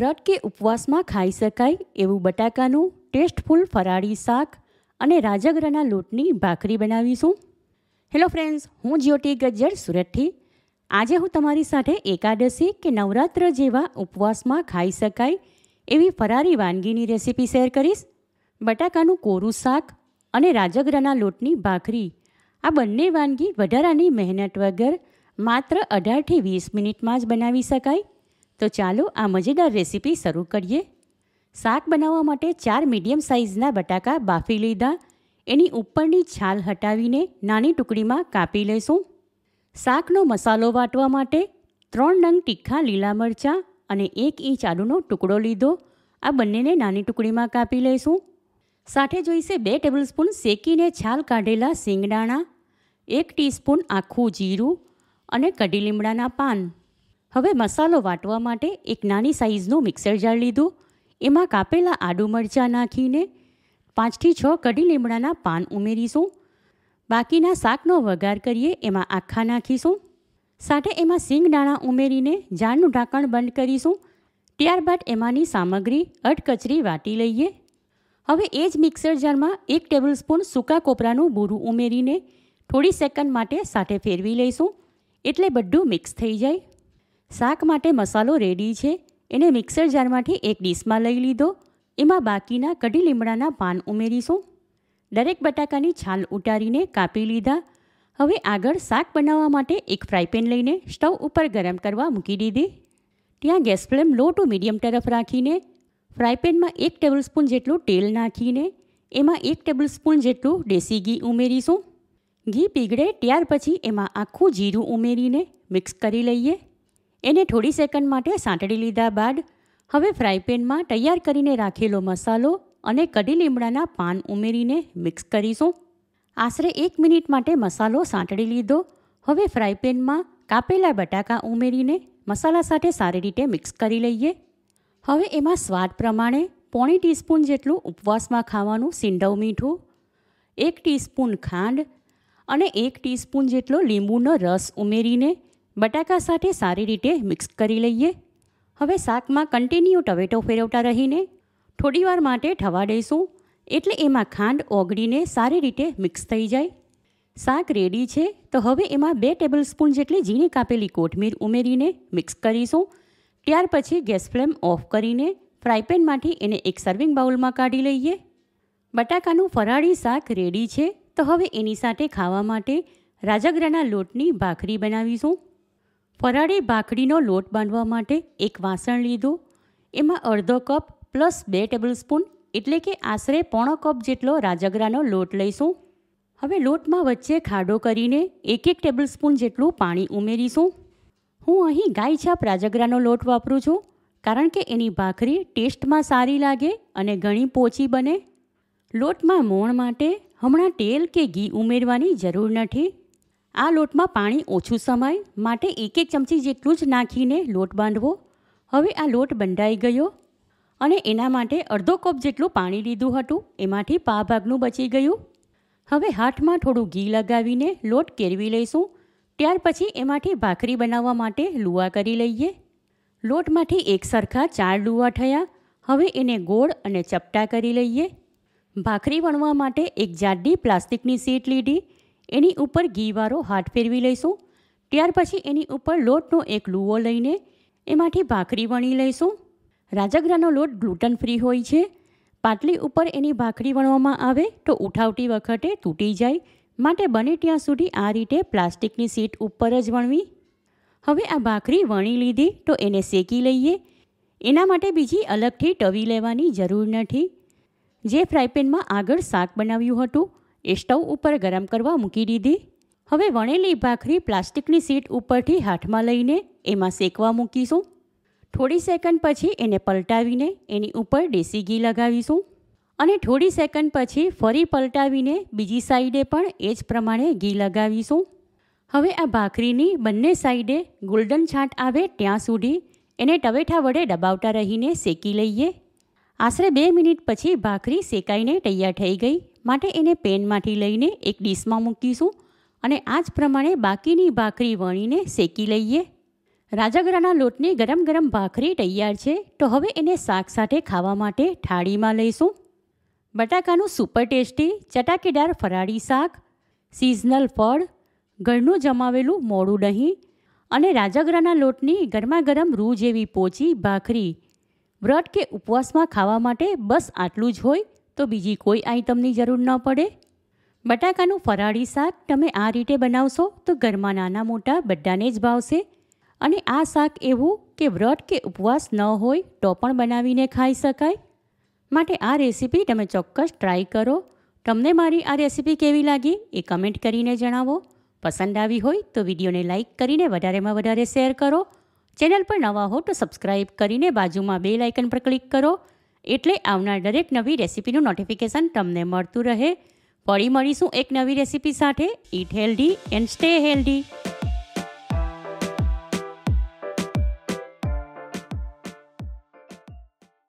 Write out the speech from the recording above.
વ્રત કે ઉપવાસમાં ખાઈ શકાય એવું બટાકાનું ટેસ્ટફુલ ફરાળી શાક અને રાજગરાના લોટની ભાખરી બનાવીશું હેલો ફ્રેન્ડ્સ હું જ્યોતિ ગજ્જર સુરતથી આજે હું તમારી સાથે એકાદશી કે નવરાત્ર જેવા ઉપવાસમાં ખાઈ શકાય એવી ફરારી વાનગીની રેસીપી શેર કરીશ બટાકાનું કોરું શાક અને રાજગરાના લોટની ભાખરી આ બંને વાનગી વધારાની મહેનત વગર માત્ર અઢારથી વીસ મિનિટમાં જ બનાવી શકાય તો ચાલો આ મજેદાર રેસીપી શરૂ કરીએ શાક બનાવવા માટે ચાર મીડિયમ સાઇઝના બટાકા બાફી લીધા એની ઉપરની છાલ હટાવીને નાની ટુકડીમાં કાપી લઈશું શાકનો મસાલો વાટવા માટે ત્રણ નંગ તીખા લીલા મરચાં અને એક ઇંચ આદુનો ટુકડો લીધો આ બંનેને નાની ટુકડીમાં કાપી લઈશું સાથે જોઈશે બે ટેબલસ્પૂન શેકીને છાલ કાઢેલા સિંગદાણા એક ટીસ્પૂન આખું જીરું અને કઢી લીમડાના પાન હવે મસાલો વાટવા માટે એક નાની સાઇઝનું મિક્સર જાર લીધું એમાં કાપેલા આડુ મરચાં નાખીને પાંચથી છ કઢી લીમડાના પાન ઉમેરીશું બાકીના શાકનો વઘાર કરીએ એમાં આખા નાખીશું સાથે એમાં સિંગ દાણા ઉમેરીને જારનું ઢાંકણ બંધ કરીશું ત્યારબાદ એમાંની સામગ્રી અટકચરી વાટી લઈએ હવે એ જ મિક્સર જારમાં એક ટેબલસ્પૂન સૂકા કોપરાનું બૂરું ઉમેરીને થોડી સેકન્ડ માટે સાથે ફેરવી લઈશું એટલે બધું મિક્સ થઈ જાય શાક માટે મસાલો રેડી છે એને મિક્સર જારમાંથી એક ડીશમાં લઈ લીધો એમાં બાકીના કઢી લીમડાના પાન ઉમેરીશું દરેક બટાકાની છાલ ઉતારીને કાપી લીધા હવે આગળ શાક બનાવવા માટે એક ફ્રાયપેન લઈને સ્ટવ ઉપર ગરમ કરવા મૂકી દીધી ત્યાં gas flame low to medium તરફ રાખીને ફ્રાયપેનમાં એક ટેબલસ્પૂન જેટલું તેલ નાખીને એમાં એક ટેબલસ્પૂન જેટલું દેશી ઘી ઉમેરીશું ઘી પીગળે ત્યાર પછી એમાં આખું જીરું ઉમેરીને મિક્સ કરી લઈએ એને થોડી સેકન્ડ માટે સાંતળી લીધા બાદ હવે ફ્રાય તૈયાર કરીને રાખેલો મસાલો અને કઢી લીમડાના પાન ઉમેરીને મિક્સ કરીશું આશરે એક મિનિટ માટે મસાલો સાંતળી લીધો હવે ફ્રાય કાપેલા બટાકા ઉમેરીને મસાલા સાથે સારી રીતે મિક્સ કરી લઈએ હવે એમાં સ્વાદ પ્રમાણે પોણી ટીસ્પૂન જેટલું ઉપવાસમાં ખાવાનું સિંડવ મીઠું એક ટીસ્પૂન ખાંડ અને એક ટીસ્પૂન જેટલો લીંબુનો રસ ઉમેરીને બટાકા સાથે સારી રીતે મિક્સ કરી લઈએ હવે શાકમાં કન્ટિન્યુ ટવેટો ફેરવતા રહીને થોડીવાર માટે થવા દઈશું એટલે એમાં ખાંડ ઓગળીને સારી રીતે મિક્સ થઈ જાય શાક રેડી છે તો હવે એમાં બે ટેબલ સ્પૂન જેટલી ઝીણી કાપેલી કોથમીર ઉમેરીને મિક્સ કરીશું ત્યાર પછી ગેસ ફ્લેમ ઓફ કરીને ફ્રાયપેનમાંથી એને એક સર્વિંગ બાઉલમાં કાઢી લઈએ બટાકાનું ફરાળી શાક રેડી છે તો હવે એની સાથે ખાવા માટે રાજગરાના લોટની ભાખરી બનાવીશું ફરાળી ભાખરીનો લોટ બાંધવા માટે એક વાસણ લીધું એમાં અડધો કપ પ્લસ બે ટેબલસ્પૂન એટલે કે આશરે પોણો કપ જેટલો રાજગરાનો લોટ લઈશું હવે લોટમાં વચ્ચે ખાડો કરીને એક એક ટેબલસ્પૂન જેટલું પાણી ઉમેરીશું હું અહીં ગાય છાપ રાજગરાનો લોટ વાપરું છું કારણ કે એની ભાખરી ટેસ્ટમાં સારી લાગે અને ઘણી પોચી બને લોટમાં મોણ માટે હમણાં તેલ કે ઘી ઉમેરવાની જરૂર નથી આ લોટમાં પાણી ઓછું સમાય માટે એક એક ચમચી જેટલું જ નાખીને લોટ બાંધવો હવે આ લોટ બંધાઈ ગયો અને એના માટે અડધો કપ જેટલું પાણી લીધું હતું એમાંથી પા ભાગનું બચી ગયું હવે હાથમાં થોડું ઘી લગાવીને લોટ કેળવી લઈશું ત્યાર પછી એમાંથી ભાખરી બનાવવા માટે લુવા કરી લઈએ લોટમાંથી એક સરખા ચાર લુવા થયા હવે એને ગોળ અને ચપટા કરી લઈએ ભાખરી વણવા માટે એક જાડી પ્લાસ્ટિકની સીટ લીધી એની ઉપર ઘીવાળો હાથ ફેરવી લઈશું ત્યાર પછી એની ઉપર લોટનો એક લૂવો લઈને એમાંથી ભાખરી વણી લઈશું રાજગરાનો લોટ ગ્લુટન ફ્રી હોય છે પાટલી ઉપર એની ભાખરી વણવામાં આવે તો ઉઠાવતી વખતે તૂટી જાય માટે બને ત્યાં સુધી આ રીતે પ્લાસ્ટિકની સીટ ઉપર જ વણવી હવે આ ભાખરી વણી લીધી તો એને શેકી લઈએ એના માટે બીજી અલગથી ટવી લેવાની જરૂર નથી જે ફ્રાયપેનમાં આગળ શાક બનાવ્યું હતું એ સ્ટવ ઉપર ગરમ કરવા મૂકી દીધી હવે વણેલી ભાખરી પ્લાસ્ટિકની સીટ ઉપરથી હાથમાં લઈને એમાં શેકવા મૂકીશું થોડી સેકન્ડ પછી એને પલટાવીને એની ઉપર દેશી ઘી લગાવીશું અને થોડી સેકન્ડ પછી ફરી પલટાવીને બીજી સાઈડે પણ એ જ પ્રમાણે ઘી લગાવીશું હવે આ ભાખરીની બંને સાઈડે ગોલ્ડન છાંટ આવે ત્યાં સુધી એને ટવેઠા વડે દબાવતા રહીને શેકી લઈએ આશરે બે મિનિટ પછી ભાખરી શેકાઈને તૈયાર થઈ ગઈ માટે એને પેનમાંથી લઈને એક ડીશમાં મૂકીશું અને આ જ પ્રમાણે બાકીની ભાખરી વણીને શેકી લઈએ રાજાગરાના લોટની ગરમ ગરમ ભાખરી તૈયાર છે તો હવે એને શાક સાથે ખાવા માટે થાળીમાં લઈશું બટાકાનું સુપર ટેસ્ટી ચટાકેદાર ફરાળી શાક સિઝનલ ફળ ઘરનું જમાવેલું મોડું દહીં અને રાજાગરાના લોટની ગરમાગરમ રૂ જેવી પોચી ભાખરી વ્રત કે ઉપવાસમાં ખાવા માટે બસ આટલું જ હોય તો બીજી કોઈ આઈટમની જરૂર ન પડે બટાકાનું ફરાળી શાક તમે આ રીતે બનાવશો તો ઘરમાં નાના મોટા બધાને જ ભાવશે અને આ શાક એવું કે વ્રત કે ઉપવાસ ન હોય તો પણ બનાવીને ખાઈ શકાય માટે આ રેસીપી તમે ચોક્કસ ટ્રાય કરો તમને મારી આ રેસીપી કેવી લાગી એ કમેન્ટ કરીને જણાવો પસંદ આવી હોય તો વિડીયોને લાઇક કરીને વધારેમાં વધારે શેર કરો ચેનલ પર નવા હો તો સબસ્ક્રાઈબ કરીને બાજુમાં બે લાઇકન પર ક્લિક કરો એટલે આવનાર દરેક નવી રેસીપીનું નોટિફિકેશન તમને મળતું રહે ફરી મળીશું એક નવી રેસીપી સાથે eat healthy and stay healthy